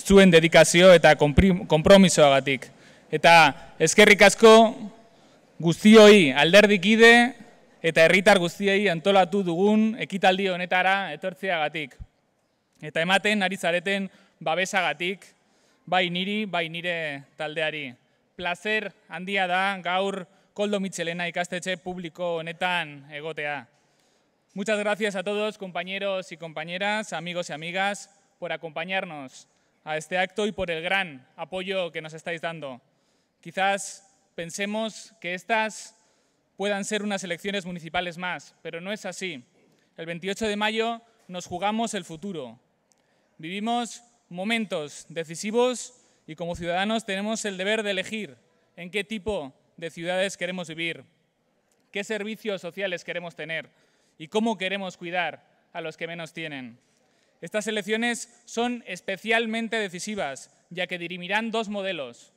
zuen dedikazio eta konpromisoagatik. Eta eskerrik asko guztioi alderdikide eta herritar guztiei antolatu dugun ekitaldi honetara etortzeagatik. Eta ematen ari zareten babesagatik, bai niri, bai nire taldeari. Plazer handia da gaur Koldo Mitxelena ikastetxe publiko honetan egotea. Muchas gracias a todos, compañeros y compañeras, amigos y amigas, por acompañarnos. a este acto y por el gran apoyo que nos estáis dando. Quizás pensemos que estas puedan ser unas elecciones municipales más, pero no es así. El 28 de mayo nos jugamos el futuro. Vivimos momentos decisivos y como ciudadanos tenemos el deber de elegir en qué tipo de ciudades queremos vivir, qué servicios sociales queremos tener y cómo queremos cuidar a los que menos tienen. Estas elecciones son especialmente decisivas, ya que dirimirán dos modelos.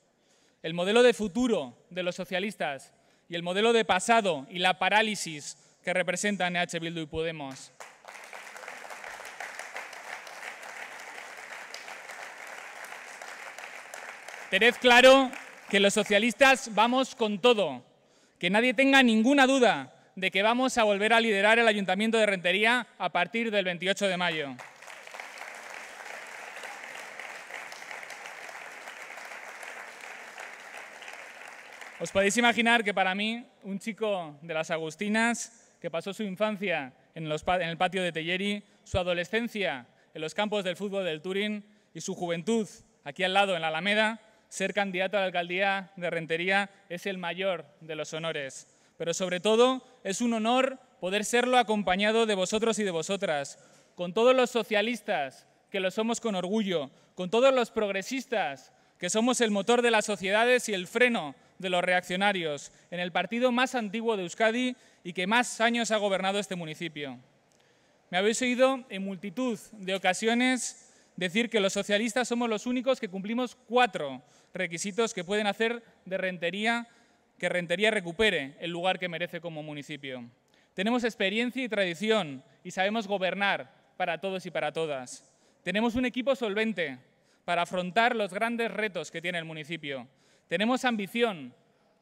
El modelo de futuro de los socialistas y el modelo de pasado y la parálisis que representan EH Bildu y Podemos. Tened claro que los socialistas vamos con todo, que nadie tenga ninguna duda de que vamos a volver a liderar el Ayuntamiento de Rentería a partir del 28 de mayo. Os podéis imaginar que para mí, un chico de las Agustinas, que pasó su infancia en, el patio de Telleri, su adolescencia en los campos del fútbol del Turín y su juventud aquí al lado, en la Alameda, ser candidato a la alcaldía de Rentería es el mayor de los honores. Pero sobre todo es un honor poder serlo acompañado de vosotros y de vosotras, con todos los socialistas, que lo somos con orgullo, con todos los progresistas, que somos el motor de las sociedades y el freno de los reaccionarios, en el partido más antiguo de Euskadi y que más años ha gobernado este municipio. Me habéis oído en multitud de ocasiones decir que los socialistas somos los únicos que cumplimos cuatro requisitos que pueden hacer de Rentería que Rentería recupere el lugar que merece como municipio. Tenemos experiencia y tradición y sabemos gobernar para todos y para todas. Tenemos un equipo solvente para afrontar los grandes retos que tiene el municipio. Tenemos ambición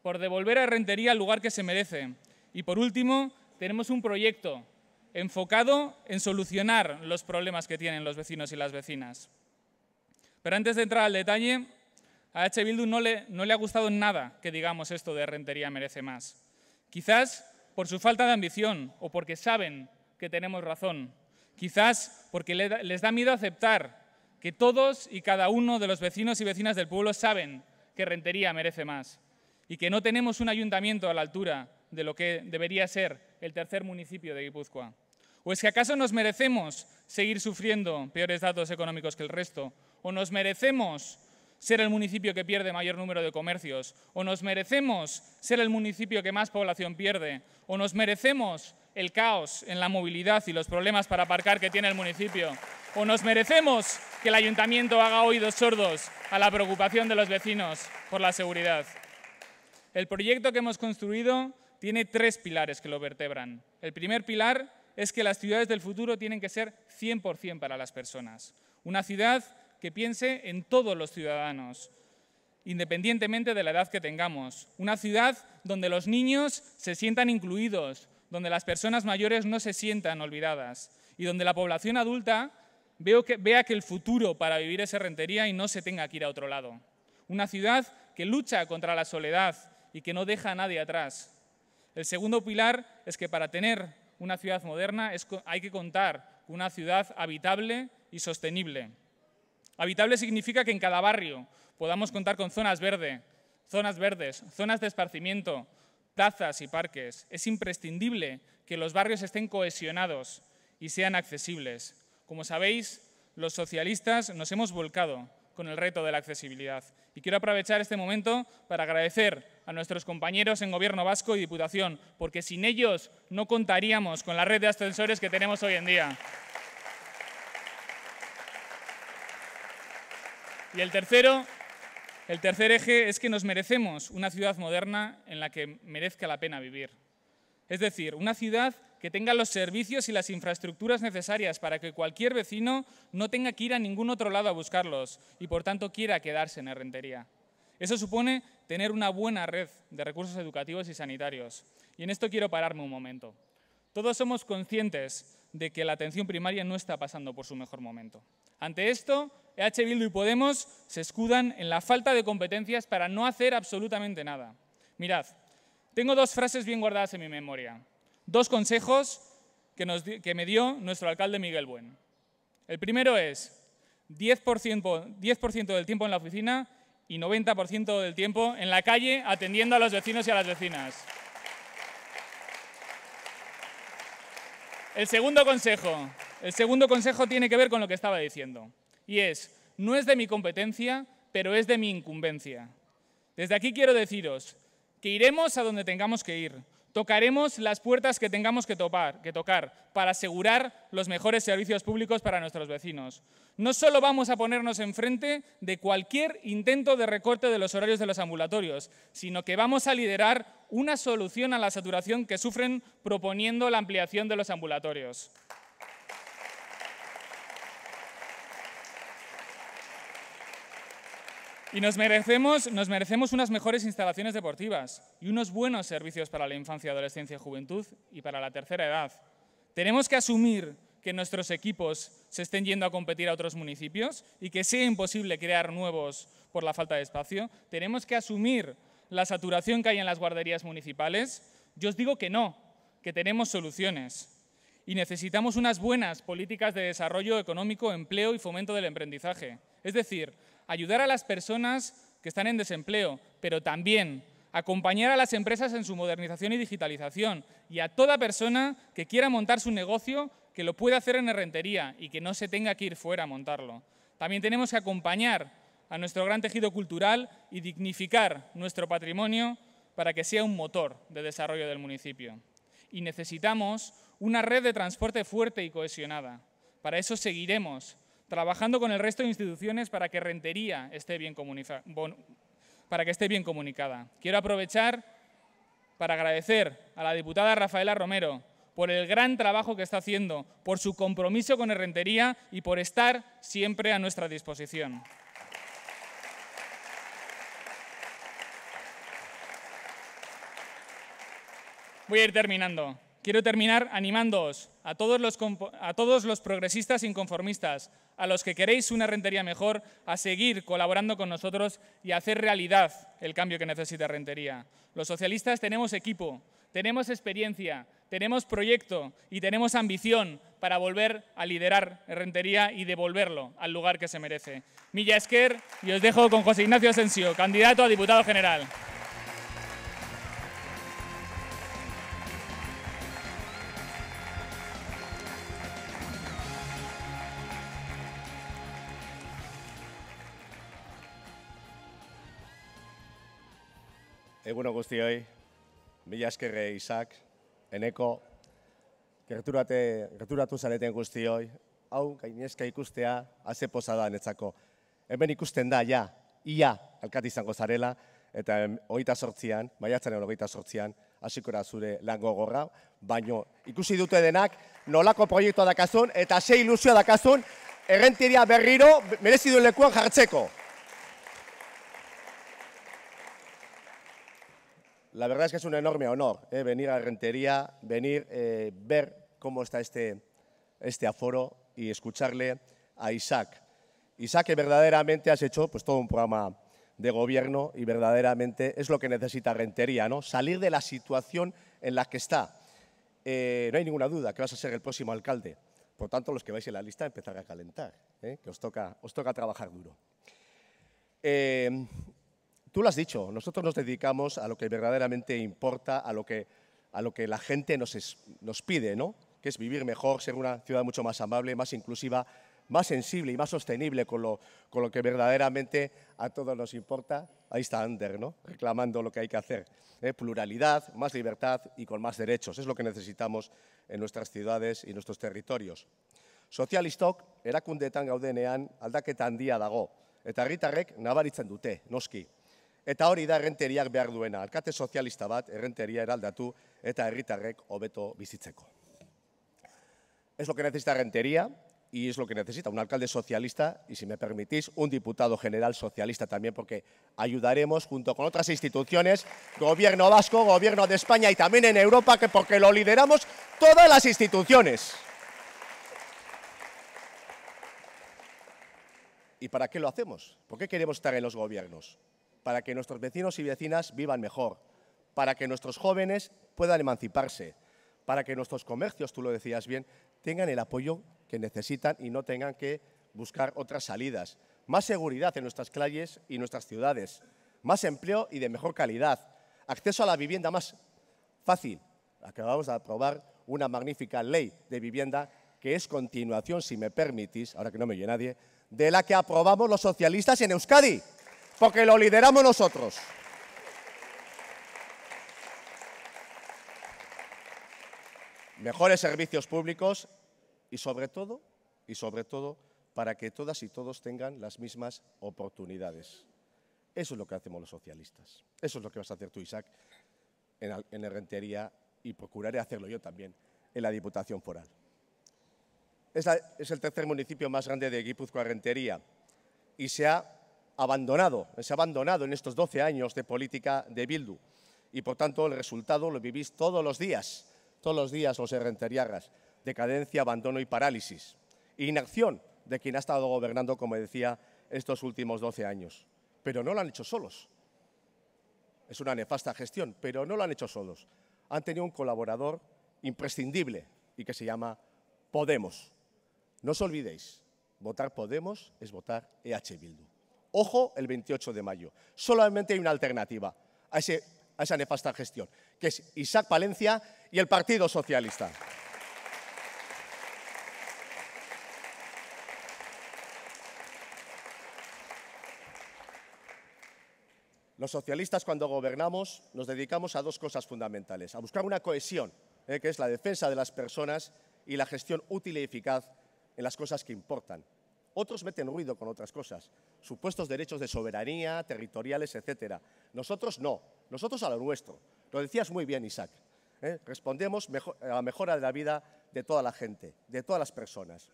por devolver a Rentería el lugar que se merece. Y por último, tenemos un proyecto enfocado en solucionar los problemas que tienen los vecinos y las vecinas. Pero antes de entrar al detalle, a H. Bildu no le, no le ha gustado nada que digamos esto de Rentería merece más. Quizás por su falta de ambición o porque saben que tenemos razón. Quizás porque les da miedo aceptar que todos y cada uno de los vecinos y vecinas del pueblo saben que Rentería merece más y que no tenemos un ayuntamiento a la altura de lo que debería ser el tercer municipio de Guipúzcoa. ¿O es que acaso nos merecemos seguir sufriendo peores datos económicos que el resto? ¿O nos merecemos ser el municipio que pierde mayor número de comercios? ¿O nos merecemos ser el municipio que más población pierde? ¿O nos merecemos el caos en la movilidad y los problemas para aparcar que tiene el municipio? ¿O nos merecemos que el ayuntamiento haga oídos sordos a la preocupación de los vecinos por la seguridad. El proyecto que hemos construido tiene tres pilares que lo vertebran. El primer pilar es que las ciudades del futuro tienen que ser 100% para las personas. Una ciudad que piense en todos los ciudadanos, independientemente de la edad que tengamos. Una ciudad donde los niños se sientan incluidos, donde las personas mayores no se sientan olvidadas y donde la población adulta vea que el futuro para vivir es Rentería y no se tenga que ir a otro lado. Una ciudad que lucha contra la soledad y que no deja a nadie atrás. El segundo pilar es que para tener una ciudad moderna hay que contar con una ciudad habitable y sostenible. Habitable significa que en cada barrio podamos contar con zonas verde, zonas verdes, zonas de esparcimiento, plazas y parques. Es imprescindible que los barrios estén cohesionados y sean accesibles. Como sabéis, los socialistas nos hemos volcado con el reto de la accesibilidad. Y quiero aprovechar este momento para agradecer a nuestros compañeros en Gobierno Vasco y Diputación, porque sin ellos no contaríamos con la red de ascensores que tenemos hoy en día. Y el el tercer eje es que nos merecemos una ciudad moderna en la que merezca la pena vivir. Es decir, una ciudad que tenga los servicios y las infraestructuras necesarias para que cualquier vecino no tenga que ir a ningún otro lado a buscarlos y por tanto quiera quedarse en rentería. Eso supone tener una buena red de recursos educativos y sanitarios. Y en esto quiero pararme un momento. Todos somos conscientes de que la atención primaria no está pasando por su mejor momento. Ante esto, EH Bildu y Podemos se escudan en la falta de competencias para no hacer absolutamente nada. Mirad, tengo dos frases bien guardadas en mi memoria, dos consejos que, me dio nuestro alcalde Miguel Buen. El primero es 10%, 10 del tiempo en la oficina y 90% del tiempo en la calle atendiendo a los vecinos y a las vecinas. El segundo consejo, el segundo consejo tiene que ver con lo que estaba diciendo y es, no es de mi competencia, pero es de mi incumbencia. Desde aquí quiero deciros que iremos a donde tengamos que ir, tocaremos las puertas que tengamos que, que tocar para asegurar los mejores servicios públicos para nuestros vecinos. No solo vamos a ponernos enfrente de cualquier intento de recorte de los horarios de los ambulatorios, sino que vamos a liderar una solución a la saturación que sufren proponiendo la ampliación de los ambulatorios. Y nos merecemos, unas mejores instalaciones deportivas y unos buenos servicios para la infancia, adolescencia, y juventud y para la tercera edad. Tenemos que asumir que nuestros equipos se estén yendo a competir a otros municipios y que sea imposible crear nuevos por la falta de espacio. Tenemos que asumir la saturación que hay en las guarderías municipales. Yo os digo que no, que tenemos soluciones. Y necesitamos unas buenas políticas de desarrollo económico, empleo y fomento del emprendizaje. Es decir, ayudar a las personas que están en desempleo, pero también acompañar a las empresas en su modernización y digitalización y a toda persona que quiera montar su negocio que lo pueda hacer en rentería y que no se tenga que ir fuera a montarlo. También tenemos que acompañar a nuestro gran tejido cultural y dignificar nuestro patrimonio para que sea un motor de desarrollo del municipio. Y necesitamos una red de transporte fuerte y cohesionada. Para eso seguiremos trabajando con el resto de instituciones para que Rentería esté bien, para que esté bien comunicada. Quiero aprovechar para agradecer a la diputada Rafaela Romero por el gran trabajo que está haciendo, por su compromiso con Rentería y por estar siempre a nuestra disposición. Voy a ir terminando. Quiero terminar animándoos a todos, los, a todos los progresistas inconformistas, a los que queréis una rentería mejor, a seguir colaborando con nosotros y a hacer realidad el cambio que necesita rentería. Los socialistas tenemos equipo, tenemos experiencia, tenemos proyecto y tenemos ambición para volver a liderar Rentería y devolverlo al lugar que se merece. Milla Esquer y os dejo con José Ignacio Asensio, candidato a diputado general. Eguno guztioi, mila eskerre eh, izak, eneko, gerturatu zareten guztioi, hau gainezka ikustea, haze posada netzako. Hemen ikusten da, ja, ia, alkat izango zarela, eta hogeita sortzian, maiatzen egon hogeita sortzian, hasikora zure lango gorra, baino ikusi dute denak, nolako proiektua dakazun, eta sei ilusioa dakazun, errentiria berriro, merezi du lekuan jartzeko. La verdad es que es un enorme honor eh, venir a Rentería, venir, eh, ver cómo está este, este aforo y escucharle a Isaac. Isaac, que verdaderamente has hecho pues, todo un programa de gobierno y verdaderamente es lo que necesita Rentería, ¿no? salir de la situación en la que está. Eh, no hay ninguna duda que vas a ser el próximo alcalde. Por tanto, los que vais en la lista empezar a calentar, que os toca, os toca trabajar duro. Eh, Tú lo has dicho, nosotros nos dedicamos a lo que verdaderamente importa, a lo que, a lo que la gente nos, nos pide, ¿no? que es vivir mejor, ser una ciudad mucho más amable, más inclusiva, más sensible y más sostenible con lo, con lo que verdaderamente a todos nos importa. Ahí está Ander, ¿no? reclamando lo que hay que hacer. ¿eh? Pluralidad, más libertad y con más derechos. Es lo que necesitamos en nuestras ciudades y nuestros territorios. Sozialistok erakundetan gaudenean aldaketa handia dago, eta herritarrek nabaritzen dute, noski. Eta hori da errenteriak behar duena, alkate sozialista bat errenteria eta herritarrek Es lo que necesita Rentería y es lo que necesita un alcalde socialista y, si me permitís, un diputado general socialista también, porque ayudaremos junto con otras instituciones, gobierno vasco, gobierno de España y también en Europa, que porque lo lideramos todas las instituciones. ¿Y para qué lo hacemos? ¿Por qué queremos estar en los gobiernos? para que nuestros vecinos y vecinas vivan mejor, para que nuestros jóvenes puedan emanciparse, para que nuestros comercios, tú lo decías bien, tengan el apoyo que necesitan y no tengan que buscar otras salidas. Más seguridad en nuestras calles y nuestras ciudades, más empleo y de mejor calidad, acceso a la vivienda más fácil. Acabamos de aprobar una magnífica ley de vivienda que es continuación, si me permitís, ahora que no me oye nadie, de la que aprobamos los socialistas en Euskadi porque lo lideramos nosotros. Mejores servicios públicos y sobre todo, y sobre todo, para que todas y todos tengan las mismas oportunidades. Eso es lo que hacemos los socialistas. Eso es lo que vas a hacer tú, Isaac, en, la Rentería y procuraré hacerlo yo también en la Diputación Foral. Es, es el tercer municipio más grande de Guipúzcoa Rentería y se ha abandonado, se ha abandonado en estos 12 años de política de Bildu. Y por tanto el resultado lo vivís todos los días, todos los días los errenteriarras. Decadencia, abandono y parálisis. Inacción de quien ha estado gobernando, como decía, estos últimos 12 años. Pero no lo han hecho solos. Es una nefasta gestión, pero no lo han hecho solos. Han tenido un colaborador imprescindible y que se llama Podemos. No os olvidéis, votar Podemos es votar EH Bildu. Ojo, el 28 de mayo. Solamente hay una alternativa a, esa nefasta gestión, que es Isaac Palencia y el Partido Socialista. Los socialistas cuando gobernamos nos dedicamos a dos cosas fundamentales, a buscar una cohesión, eh, que es la defensa de las personas y la gestión útil y eficaz en las cosas que importan, otros meten ruido con otras cosas, supuestos derechos de soberanía, territoriales, etcétera. Nosotros no, nosotros a lo nuestro. Lo decías muy bien, Isaac. ¿eh? Respondemos a la mejora de la vida de toda la gente, de todas las personas.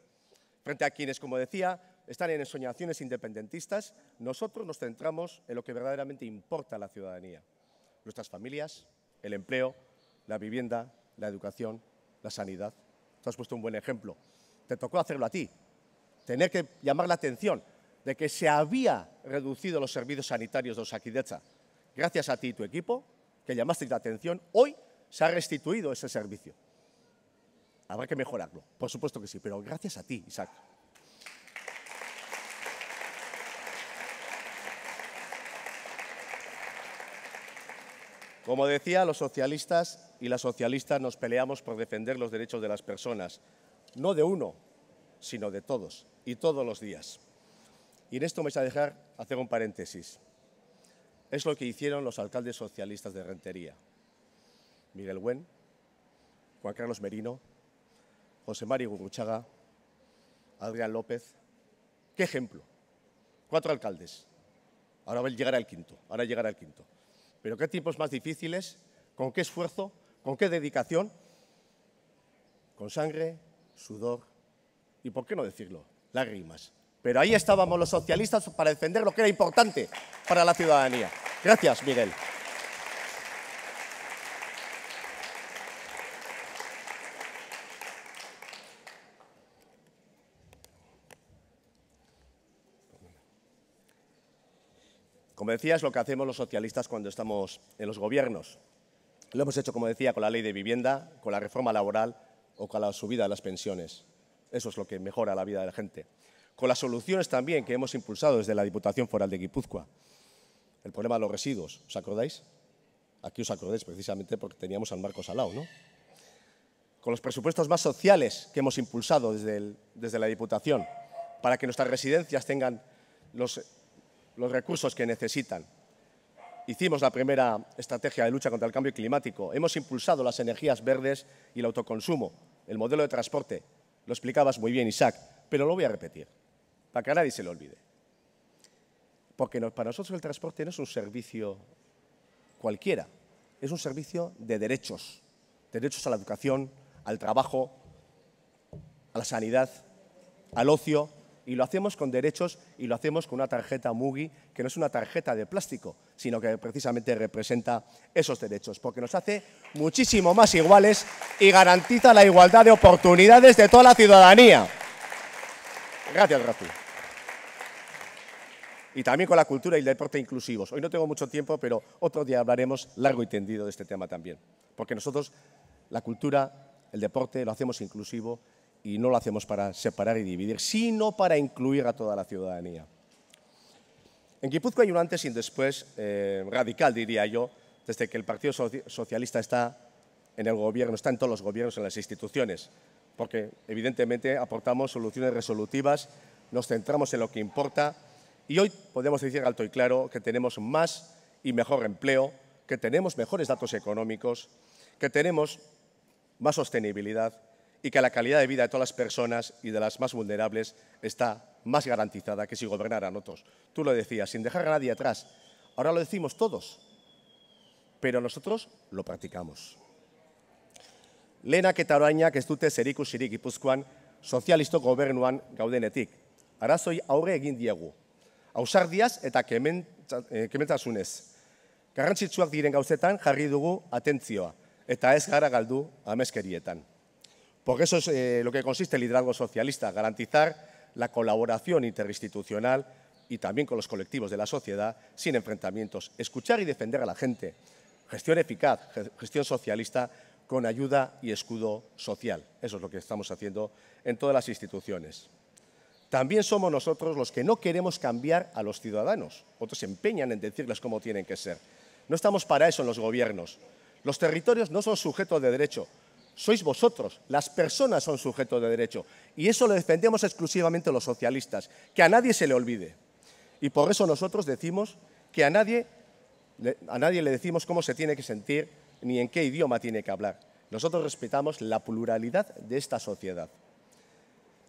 Frente a quienes, como decía, están en ensoñaciones independentistas, nosotros nos centramos en lo que verdaderamente importa a la ciudadanía. Nuestras familias, el empleo, la vivienda, la educación, la sanidad. Te has puesto un buen ejemplo. Te tocó hacerlo a ti, tener que llamar la atención de que se había reducido los servicios sanitarios de Osakidecha. Gracias a ti y tu equipo, que llamaste la atención, hoy se ha restituido ese servicio. Habrá que mejorarlo, por supuesto que sí, pero gracias a ti, Isaac. Como decía, los socialistas y las socialistas nos peleamos por defender los derechos de las personas, no de uno, sino de todos y todos los días. Y en esto me voy a dejar hacer un paréntesis. Es lo que hicieron los alcaldes socialistas de Rentería. Miguel Buen, Juan Carlos Merino, José María Gurruchaga, Adrián López. ¿Qué ejemplo? Cuatro alcaldes. Ahora al quinto, ahora llegará al quinto. Pero qué tiempos más difíciles, con qué esfuerzo, con qué dedicación, con sangre, sudor y por qué no decirlo, lágrimas. Pero ahí estábamos los socialistas para defender lo que era importante para la ciudadanía. Gracias, Miguel. Como decía, es lo que hacemos los socialistas cuando estamos en los gobiernos. Lo hemos hecho, como decía, con la ley de vivienda, con la reforma laboral o con la subida de las pensiones. Eso es lo que mejora la vida de la gente. Con las soluciones también que hemos impulsado desde la Diputación Foral de Guipúzcoa. El problema de los residuos, ¿os acordáis? Aquí os acordáis precisamente porque teníamos al Marcos al ¿no? Con los presupuestos más sociales que hemos impulsado desde, desde la Diputación para que nuestras residencias tengan los, los recursos que necesitan hicimos la primera estrategia de lucha contra el cambio climático, hemos impulsado las energías verdes y el autoconsumo, el modelo de transporte lo explicabas muy bien, Isaac, pero lo voy a repetir, para que nadie se lo olvide. Porque para nosotros el transporte no es un servicio cualquiera, es un servicio de derechos, derechos a la educación, al trabajo, a la sanidad, al ocio, y lo hacemos con derechos y lo hacemos con una tarjeta MUGI, que no es una tarjeta de plástico, sino que precisamente representa esos derechos, porque nos hace muchísimo más iguales y garantiza la igualdad de oportunidades de toda la ciudadanía. Gracias, Rafi. Y también con la cultura y el deporte inclusivos. Hoy no tengo mucho tiempo, pero otro día hablaremos largo y tendido de este tema también, porque nosotros la cultura, el deporte, lo hacemos inclusivo y no lo hacemos para separar y dividir, sino para incluir a toda la ciudadanía. En Guipúzcoa hay un antes y un después eh, radical, diría yo, desde que el Partido Socialista está en el gobierno, está en todos los gobiernos, en las instituciones, porque evidentemente aportamos soluciones resolutivas, nos centramos en lo que importa y hoy podemos decir alto y claro que tenemos más y mejor empleo, que tenemos mejores datos económicos, que tenemos más sostenibilidad, y que la calidad de vida de todas las personas y de las más vulnerables está más garantizada que si gobernaran otros. Tú lo decías, sin dejar a nadie atrás. Ahora lo decimos todos, pero nosotros lo practicamos. Lena eta que ez dute sirik ipuzkoan, sozialisto gobernuan gaudenetik. Arazoi aurre egin diegu. Ausardiaz eta eh, kementasunez. Garrantzitsuak diren gauzetan jarri dugu atentzioa, eta ez gara galdu ameskerietan. Porque eso es eh, lo que consiste el liderazgo socialista, garantizar la colaboración interinstitucional y también con los colectivos de la sociedad sin enfrentamientos, escuchar y defender a la gente, gestión eficaz, gestión socialista con ayuda y escudo social. Eso es lo que estamos haciendo en todas las instituciones. También somos nosotros los que no queremos cambiar a los ciudadanos. Otros se empeñan en decirles cómo tienen que ser. No estamos para eso en los gobiernos. Los territorios no son sujetos de derecho, sois vosotros, las personas son sujetos de derecho. Y eso lo defendemos exclusivamente los socialistas, que a nadie se le olvide. Y por eso nosotros decimos que a nadie, le decimos cómo se tiene que sentir ni en qué idioma tiene que hablar. Nosotros respetamos la pluralidad de esta sociedad.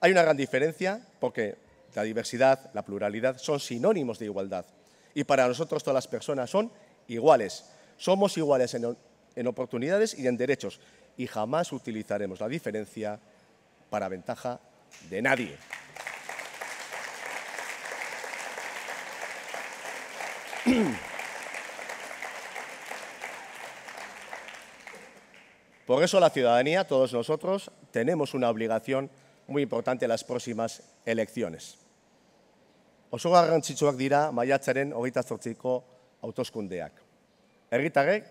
Hay una gran diferencia porque la diversidad, la pluralidad son sinónimos de igualdad. Y para nosotros todas las personas son iguales. Somos iguales en oportunidades y en derechos y jamás utilizaremos la diferencia para ventaja de nadie. Por eso la ciudadanía, todos nosotros, tenemos una obligación muy importante en las próximas elecciones. Oso dira maiatzaren hogeita zortziko hautoskundeak. Herritarrek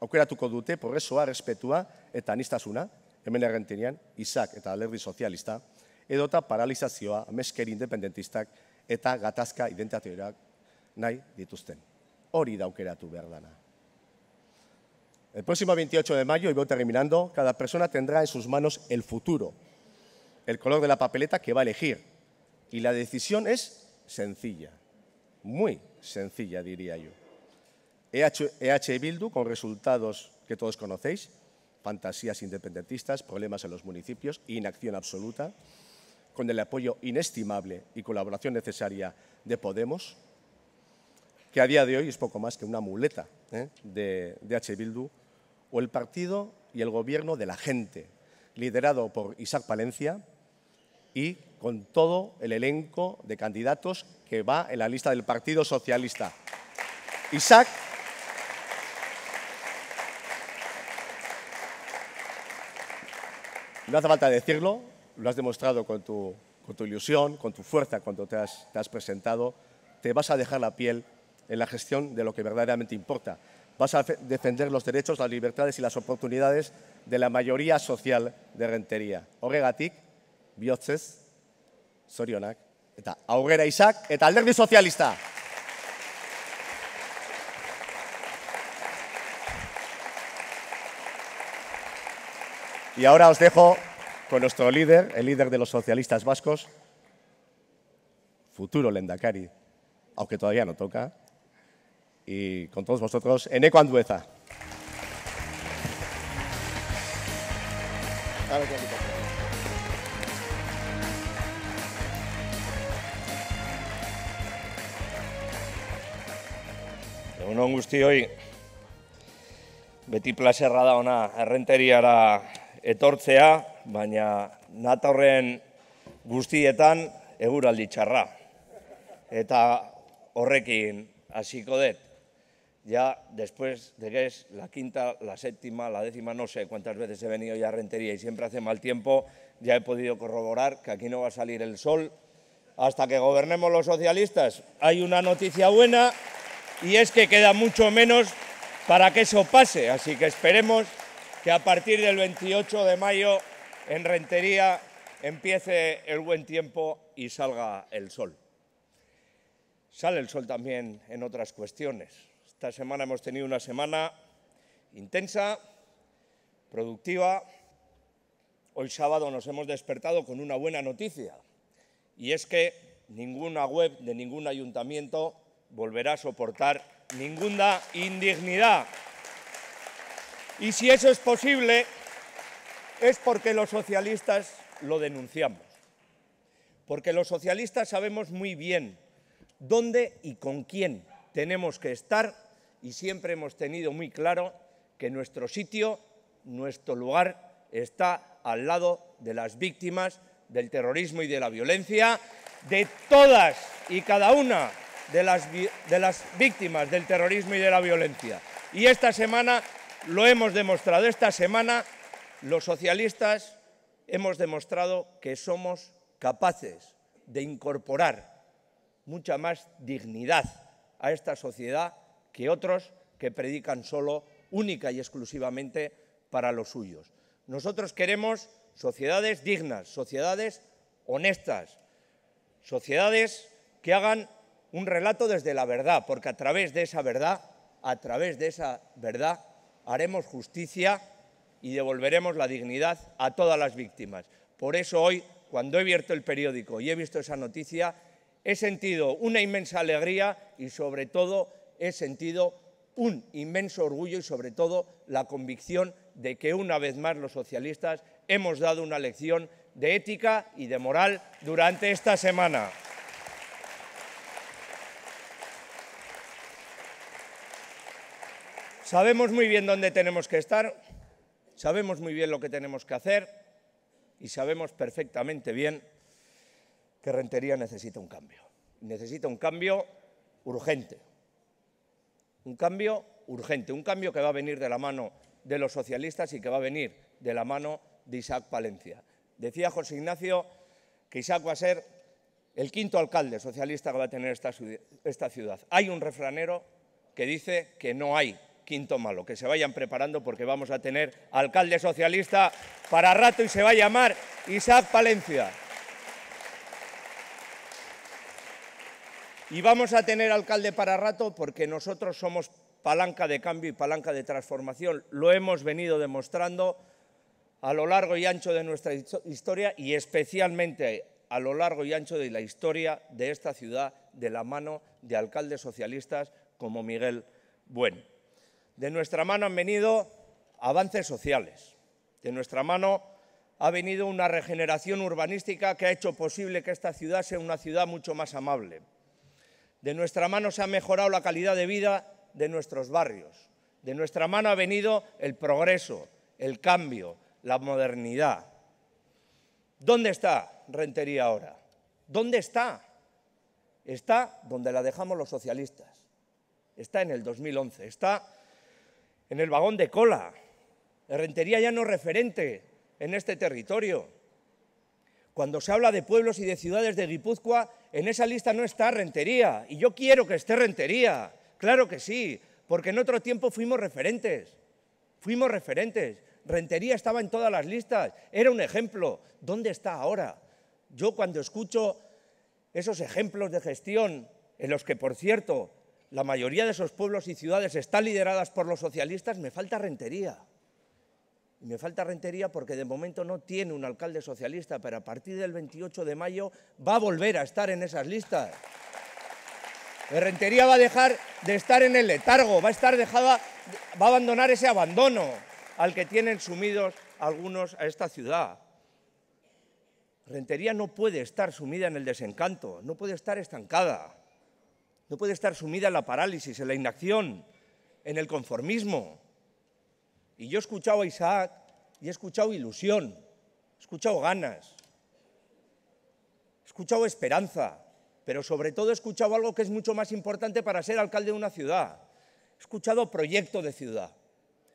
aukeratuko dute progresoa, respetua eta anistasuna, hemen errentinean, izak eta alderdi sozialista, edota paralizazioa, ameskeri independentistak eta gatazka identitateak nahi dituzten. Hori daukeratu behar dana. El próximo 28 de mayo, y voy terminando, cada persona tendrá en sus manos el futuro, el color de la papeleta que va a elegir. Y la decisión es sencilla, muy sencilla, diría yo. EH, Bildu, con resultados que todos conocéis, fantasías independentistas, problemas en los municipios, inacción absoluta, con el apoyo inestimable y colaboración necesaria de Podemos, que a día de hoy es poco más que una muleta ¿eh? de, de Bildu, o el partido y el gobierno de la gente, liderado por Isaac Palencia y con todo el elenco de candidatos que va en la lista del Partido Socialista. Isaac No hace falta decirlo, lo has demostrado con tu, ilusión, con tu fuerza cuando te has, presentado. Te vas a dejar la piel en la gestión de lo que verdaderamente importa. Vas a defender los derechos, las libertades y las oportunidades de la mayoría social de Rentería. Oregatik, biotzes, sorionak, eta aurrera Isaac, eta alderdi socialista. Y ahora os dejo con nuestro líder, el líder de los socialistas vascos, futuro Lendakari, aunque todavía no toca, y con todos vosotros, en Eco Andueza. Egunon guzti hoi, beti plazerra da ona errenteriara etortzea, baina natorren guztietan eguraldi txarra. Eta horrekin hasiko Ya después de que es la quinta, la séptima, la décima, no sé cuántas veces he venido ya a Rentería y siempre hace mal tiempo, ya he podido corroborar que aquí no va a salir el sol hasta que gobernemos los socialistas. Hay una noticia buena y es que queda mucho menos para que eso pase, así que esperemos que a partir del 28 de mayo en Rentería empiece el buen tiempo y salga el sol. Sale el sol también en otras cuestiones. Esta semana hemos tenido una semana intensa, productiva. Hoy sábado nos hemos despertado con una buena noticia y es que ninguna web de ningún ayuntamiento volverá a soportar ninguna indignidad. Y si eso es posible, es porque los socialistas lo denunciamos. Porque los socialistas sabemos muy bien dónde y con quién tenemos que estar y siempre hemos tenido muy claro que nuestro sitio, nuestro lugar está al lado de las víctimas del terrorismo y de la violencia, de todas y cada una de las, víctimas del terrorismo y de la violencia. Y esta semana lo hemos demostrado. Esta semana los socialistas hemos demostrado que somos capaces de incorporar mucha más dignidad a esta sociedad que otros que predican solo, única y exclusivamente para los suyos. Nosotros queremos sociedades dignas, sociedades honestas, sociedades que hagan un relato desde la verdad, porque a través de esa verdad, a través de esa verdad haremos justicia y devolveremos la dignidad a todas las víctimas. Por eso hoy, cuando he abierto el periódico y he visto esa noticia, he sentido una inmensa alegría y sobre todo he sentido un inmenso orgullo y sobre todo la convicción de que una vez más los socialistas hemos dado una lección de ética y de moral durante esta semana. Sabemos muy bien dónde tenemos que estar, sabemos muy bien lo que tenemos que hacer y sabemos perfectamente bien que Rentería necesita un cambio. Necesita un cambio urgente. Un cambio urgente, un cambio que va a venir de la mano de los socialistas y que va a venir de la mano de Isaac Palencia. Decía José Ignacio que Isaac va a ser el quinto alcalde socialista que va a tener esta, ciudad. Hay un refranero que dice que no hay quinto malo. Que se vayan preparando porque vamos a tener alcalde socialista para rato y se va a llamar Isaac Palencia. Y vamos a tener alcalde para rato porque nosotros somos palanca de cambio y palanca de transformación. Lo hemos venido demostrando a lo largo y ancho de nuestra historia y especialmente a lo largo y ancho de la historia de esta ciudad de la mano de alcaldes socialistas como Miguel Buen. De nuestra mano han venido avances sociales. De nuestra mano ha venido una regeneración urbanística que ha hecho posible que esta ciudad sea una ciudad mucho más amable. De nuestra mano se ha mejorado la calidad de vida de nuestros barrios. De nuestra mano ha venido el progreso, el cambio, la modernidad. ¿Dónde está Rentería ahora? ¿Dónde está? Está donde la dejamos los socialistas. Está en el 2011, está en el vagón de cola. Rentería ya no referente en este territorio. Cuando se habla de pueblos y de ciudades de Guipúzcoa, en esa lista no está Rentería. Y yo quiero que esté Rentería. Claro que sí, porque en otro tiempo fuimos referentes. Fuimos referentes. Rentería estaba en todas las listas. Era un ejemplo. ¿Dónde está ahora? Yo cuando escucho esos ejemplos de gestión, en los que, por cierto, la mayoría de esos pueblos y ciudades están lideradas por los socialistas, me falta rentería. Y me falta rentería porque de momento no tiene un alcalde socialista, pero a partir del 28 de mayo va a volver a estar en esas listas. La eh, rentería va a dejar de estar en el letargo, va a estar dejada, va a abandonar ese abandono al que tienen sumidos algunos a esta ciudad. Rentería no puede estar sumida en el desencanto, no puede estar estancada no puede estar sumida en la parálisis, en la inacción, en el conformismo. Y yo he escuchado a Isaac y he escuchado ilusión, he escuchado ganas, he escuchado esperanza, pero sobre todo he escuchado algo que es mucho más importante para ser alcalde de una ciudad. He escuchado proyecto de ciudad,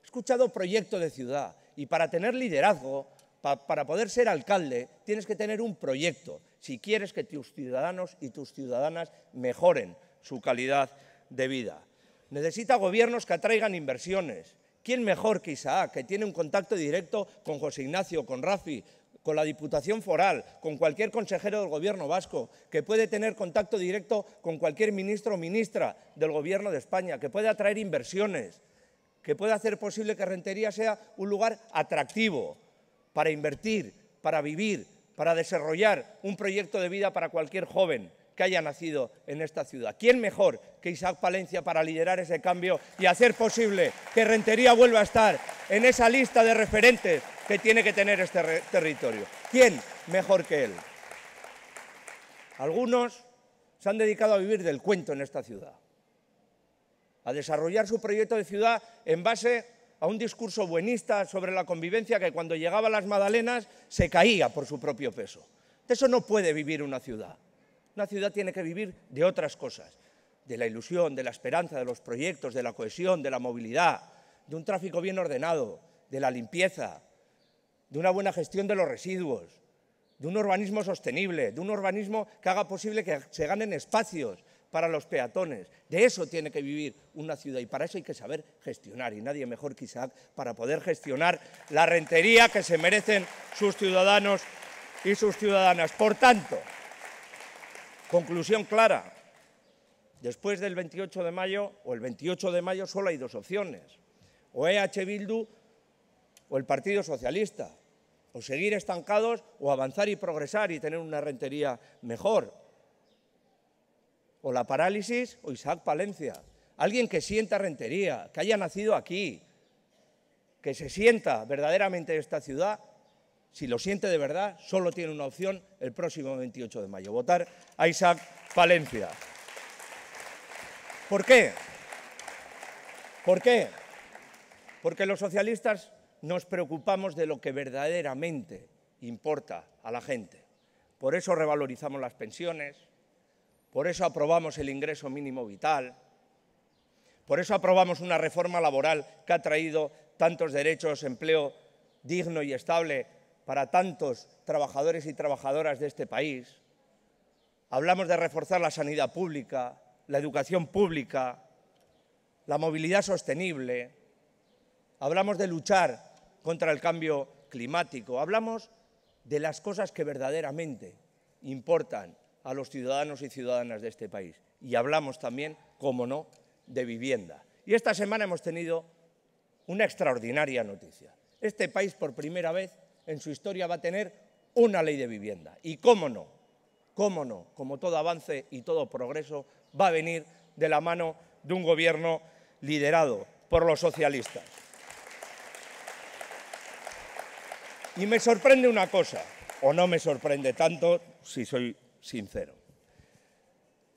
he escuchado proyecto de ciudad. Y para tener liderazgo, para poder ser alcalde, tienes que tener un proyecto si quieres que tus ciudadanos y tus ciudadanas mejoren, su calidad de vida. Necesita gobiernos que atraigan inversiones. ¿Quién mejor que Isaac, que tiene un contacto directo con José Ignacio, con Rafi, con la Diputación Foral, con cualquier consejero del Gobierno vasco, que puede tener contacto directo con cualquier ministro o ministra del Gobierno de España, que puede atraer inversiones, que puede hacer posible que Rentería sea un lugar atractivo para invertir, para vivir, para desarrollar un proyecto de vida para cualquier joven que haya nacido en esta ciudad. ¿Quién mejor que Isaac Palencia para liderar ese cambio y hacer posible que Rentería vuelva a estar en esa lista de referentes que tiene que tener este territorio? ¿Quién mejor que él? Algunos se han dedicado a vivir del cuento en esta ciudad, a desarrollar su proyecto de ciudad en base a un discurso buenista sobre la convivencia que cuando llegaba a las Madalenas se caía por su propio peso. eso no puede vivir una ciudad. Una ciudad tiene que vivir de otras cosas, de la ilusión, de la esperanza, de los proyectos, de la cohesión, de la movilidad, de un tráfico bien ordenado, de la limpieza, de una buena gestión de los residuos, de un urbanismo sostenible, de un urbanismo que haga posible que se ganen espacios para los peatones. De eso tiene que vivir una ciudad y para eso hay que saber gestionar y nadie mejor quizá para poder gestionar la rentería que se merecen sus ciudadanos y sus ciudadanas. Por tanto, Conclusión clara. Después del 28 de mayo, o el 28 de mayo, solo hay dos opciones. O EH Bildu o el Partido Socialista. O seguir estancados o avanzar y progresar y tener una rentería mejor. O la parálisis o Isaac Palencia. Alguien que sienta rentería, que haya nacido aquí, que se sienta verdaderamente esta ciudad si lo siente de verdad, solo tiene una opción el próximo 28 de mayo, votar a Isaac Palencia. ¿Por qué? ¿Por qué? Porque los socialistas nos preocupamos de lo que verdaderamente importa a la gente. Por eso revalorizamos las pensiones, por eso aprobamos el ingreso mínimo vital, por eso aprobamos una reforma laboral que ha traído tantos derechos, empleo digno y estable para tantos trabajadores y trabajadoras de este país. Hablamos de reforzar la sanidad pública, la educación pública, la movilidad sostenible. Hablamos de luchar contra el cambio climático. Hablamos de las cosas que verdaderamente importan a los ciudadanos y ciudadanas de este país. Y hablamos también, como no, de vivienda. Y esta semana hemos tenido una extraordinaria noticia. Este país, por primera vez, en su historia va a tener una ley de vivienda. Y cómo no, cómo no, como todo avance y todo progreso va a venir de la mano de un gobierno liderado por los socialistas. Y me sorprende una cosa, o no me sorprende tanto, si soy sincero.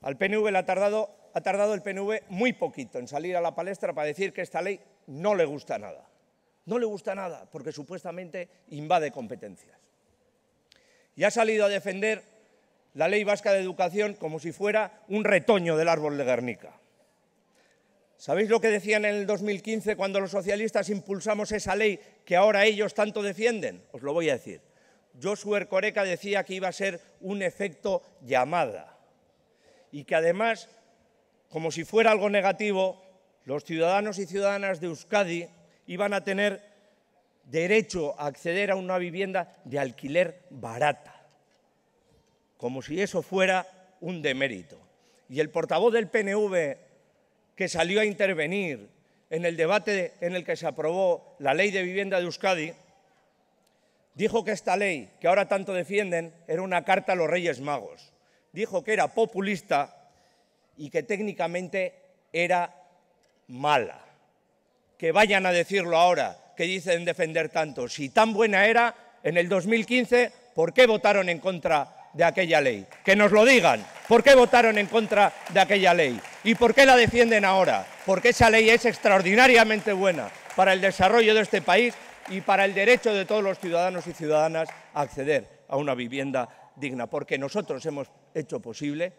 Al PNV ha tardado, ha tardado el PNV muy poquito en salir a la palestra para decir que esta ley no le gusta nada. No le gusta nada porque supuestamente invade competencias. Y ha salido a defender la ley vasca de educación como si fuera un retoño del árbol de Guernica. ¿Sabéis lo que decían en el 2015 cuando los socialistas impulsamos esa ley que ahora ellos tanto defienden? Os lo voy a decir. Joshua Coreca decía que iba a ser un efecto llamada y que además, como si fuera algo negativo, los ciudadanos y ciudadanas de Euskadi iban a tener derecho a acceder a una vivienda de alquiler barata, como si eso fuera un demérito. Y el portavoz del PNV que salió a intervenir en el debate en el que se aprobó la ley de vivienda de Euskadi, dijo que esta ley, que ahora tanto defienden, era una carta a los Reyes Magos. Dijo que era populista y que técnicamente era mala que vayan a decirlo ahora, que dicen defender tanto. Si tan buena era en el 2015, ¿por qué votaron en contra de aquella ley? Que nos lo digan. ¿Por qué votaron en contra de aquella ley? ¿Y por qué la defienden ahora? Porque esa ley es extraordinariamente buena para el desarrollo de este país y para el derecho de todos los ciudadanos y ciudadanas a acceder a una vivienda digna. Porque nosotros hemos hecho posible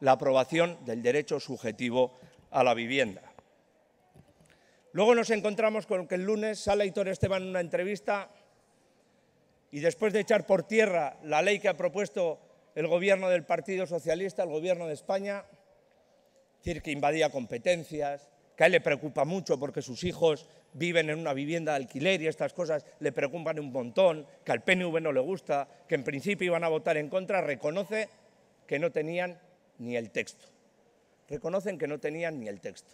la aprobación del derecho subjetivo a la vivienda. Luego nos encontramos con que el lunes sale Hitor Esteban en una entrevista y después de echar por tierra la ley que ha propuesto el gobierno del Partido Socialista, el gobierno de España, decir que invadía competencias, que a él le preocupa mucho porque sus hijos viven en una vivienda de alquiler y estas cosas le preocupan un montón, que al PNV no le gusta, que en principio iban a votar en contra, reconoce que no tenían ni el texto. Reconocen que no tenían ni el texto.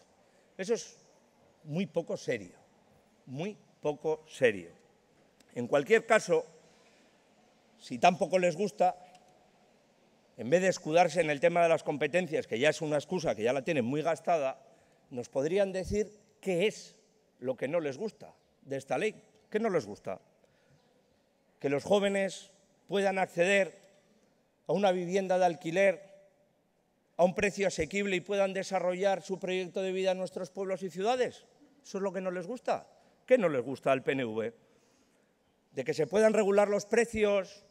Eso es muy poco serio, muy poco serio. En cualquier caso, si tampoco les gusta, en vez de escudarse en el tema de las competencias, que ya es una excusa que ya la tienen muy gastada, nos podrían decir qué es lo que no les gusta de esta ley. ¿Qué no les gusta? Que los jóvenes puedan acceder a una vivienda de alquiler a un precio asequible y puedan desarrollar su proyecto de vida en nuestros pueblos y ciudades. Eso es lo que no les gusta. ¿Qué no les gusta al PNV? De que se puedan regular los precios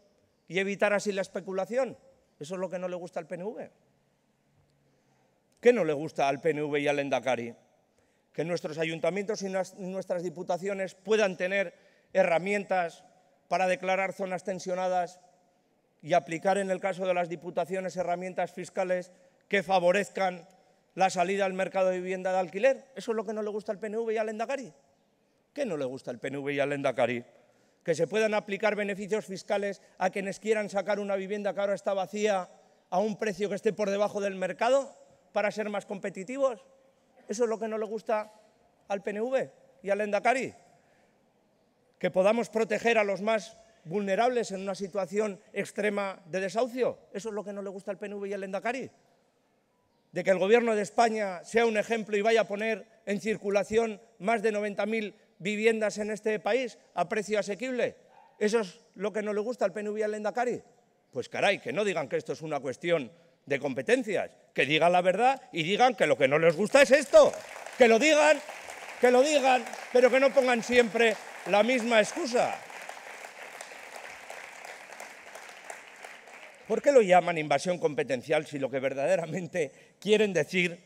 y evitar así la especulación. Eso es lo que no le gusta al PNV. ¿Qué no le gusta al PNV y al Endacari? Que nuestros ayuntamientos y nuestras diputaciones puedan tener herramientas para declarar zonas tensionadas y aplicar en el caso de las diputaciones herramientas fiscales que favorezcan la salida al mercado de vivienda de alquiler. Eso es lo que no le gusta al PNV y al Endacari. ¿Qué no le gusta al PNV y al Endacari? Que se puedan aplicar beneficios fiscales a quienes quieran sacar una vivienda que ahora está vacía a un precio que esté por debajo del mercado para ser más competitivos. Eso es lo que no le gusta al PNV y al Endacari. Que podamos proteger a los más vulnerables en una situación extrema de desahucio. Eso es lo que no le gusta al PNV y al Endacari de que el Gobierno de España sea un ejemplo y vaya a poner en circulación más de 90.000 viviendas en este país a precio asequible? ¿Eso es lo que no le gusta al PNV y al Endacari? Pues caray, que no digan que esto es una cuestión de competencias, que digan la verdad y digan que lo que no les gusta es esto. Que lo digan, que lo digan, pero que no pongan siempre la misma excusa. ¿Por qué lo llaman invasión competencial si lo que verdaderamente quieren decir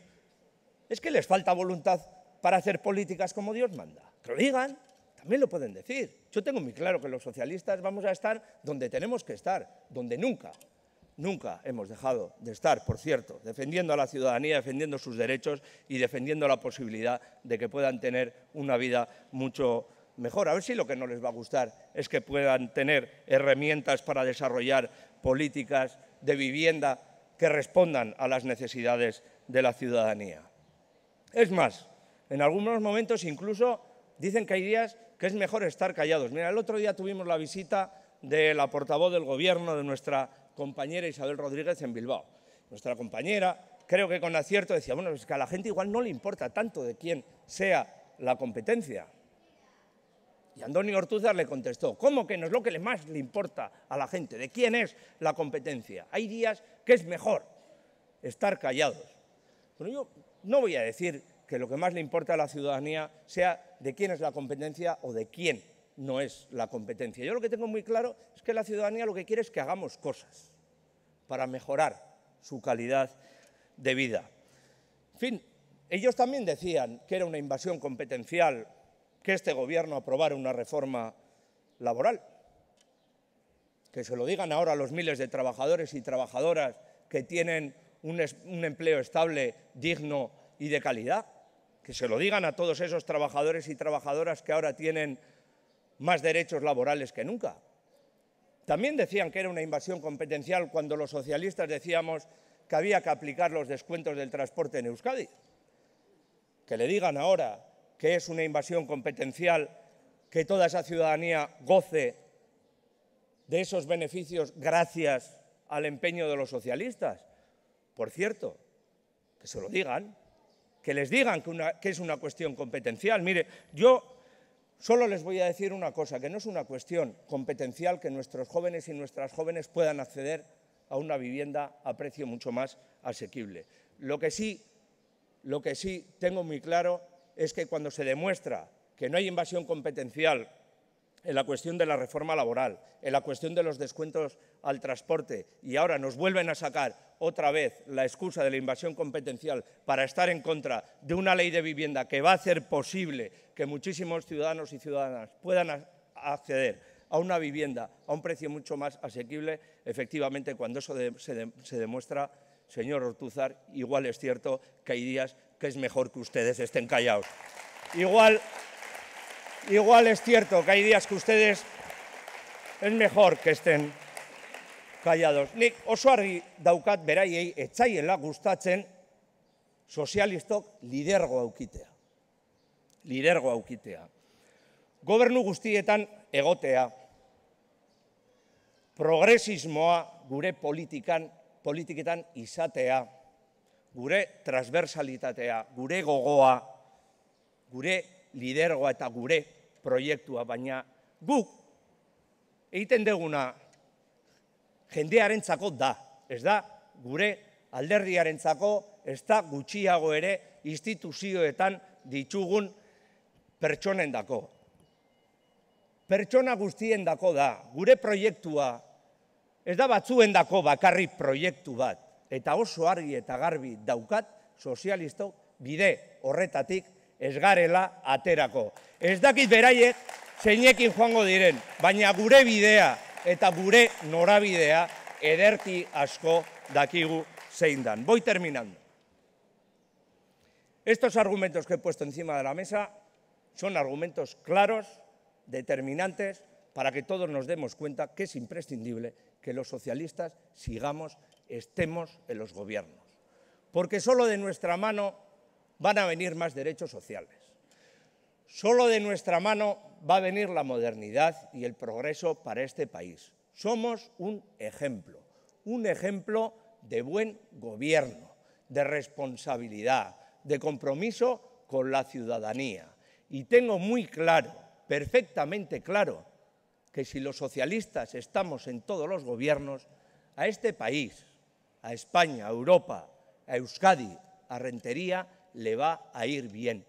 es que les falta voluntad para hacer políticas como Dios manda? Que lo digan, también lo pueden decir. Yo tengo muy claro que los socialistas vamos a estar donde tenemos que estar, donde nunca, nunca hemos dejado de estar, por cierto, defendiendo a la ciudadanía, defendiendo sus derechos y defendiendo la posibilidad de que puedan tener una vida mucho mejor. A ver si lo que no les va a gustar es que puedan tener herramientas para desarrollar políticas de vivienda que respondan a las necesidades de la ciudadanía. Es más, en algunos momentos incluso dicen que hay días que es mejor estar callados. Mira, el otro día tuvimos la visita de la portavoz del Gobierno, de nuestra compañera Isabel Rodríguez en Bilbao. Nuestra compañera, creo que con acierto, decía, bueno, es que a la gente igual no le importa tanto de quién sea la competencia. Y Antonio Ortuzas le contestó, ¿cómo que no es lo que más le importa a la gente? ¿De quién es la competencia? Hay días que es mejor estar callados. Pero yo no voy a decir que lo que más le importa a la ciudadanía sea de quién es la competencia o de quién no es la competencia. Yo lo que tengo muy claro es que la ciudadanía lo que quiere es que hagamos cosas para mejorar su calidad de vida. En fin, ellos también decían que era una invasión competencial que este gobierno aprobara una reforma laboral. Que se lo digan ahora a los miles de trabajadores y trabajadoras que tienen un, un empleo estable, digno y de calidad. Que se lo digan a todos esos trabajadores y trabajadoras que ahora tienen más derechos laborales que nunca. También decían que era una invasión competencial cuando los socialistas decíamos que había que aplicar los descuentos del transporte en Euskadi. Que le digan ahora que es una invasión competencial, que toda esa ciudadanía goce de esos beneficios gracias al empeño de los socialistas. Por cierto, que se lo digan, que les digan que, es una cuestión competencial. Mire, yo Solo les voy a decir una cosa, que no es una cuestión competencial que nuestros jóvenes y nuestras jóvenes puedan acceder a una vivienda a precio mucho más asequible. Lo que sí, lo que sí tengo muy claro es que cuando se demuestra que no hay invasión competencial en la cuestión de la reforma laboral, en la cuestión de los descuentos al transporte y ahora nos vuelven a sacar otra vez la excusa de la invasión competencial para estar en contra de una ley de vivienda que va a hacer posible que muchísimos ciudadanos y ciudadanas puedan acceder a una vivienda a un precio mucho más asequible, efectivamente cuando eso se, demuestra, señor Ortuzar, igual es cierto que hay días que es mejor que ustedes estén callados. Igual, igual es cierto que hay días que ustedes es mejor que estén callados. Nik oso argi daukat beraiei etzaiela gustatzen sozialistok lidergo aukitea. Lidergo aukitea. Gobernu guztietan egotea. Progresismoa gure politikan politiketan izatea gure transversalitatea, gure gogoa, gure lidergoa eta gure proiektua, baina guk egiten deguna jendearen txako da, ez da gure alderdiaren txako, ez da gutxiago ere instituzioetan ditugun pertsonen dako. Pertsona guztien dako da, gure proiektua, ez da batzuen dako bakarri proiektu bat eta oso argi eta garbi daukat sozialisto bide horretatik esgarela aterako. Ez dakit beraiek zeinekin joango diren, baina gure bidea eta gure norabidea ederti asko dakigu zein dan. Boi terminando. Estos argumentos que he puesto encima de la mesa son argumentos claros, determinantes, para que todos nos demos cuenta que es imprescindible que los socialistas sigamos estemos en los gobiernos, porque solo de nuestra mano van a venir más derechos sociales, solo de nuestra mano va a venir la modernidad y el progreso para este país. Somos un ejemplo, un ejemplo de buen gobierno, de responsabilidad, de compromiso con la ciudadanía. Y tengo muy claro, perfectamente claro, que si los socialistas estamos en todos los gobiernos, a este país a España, a Europa, a Euskadi, a Rentería le va a ir bien,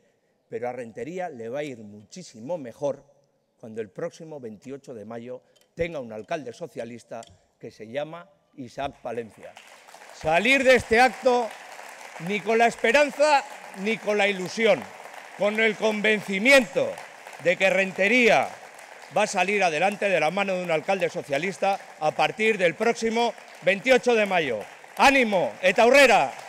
pero a Rentería le va a ir muchísimo mejor cuando el próximo 28 de mayo tenga un alcalde socialista que se llama Isaac Palencia. Salir de este acto ni con la esperanza ni con la ilusión, con el convencimiento de que Rentería va a salir adelante de la mano de un alcalde socialista a partir del próximo 28 de mayo. Ánimo eta aurrera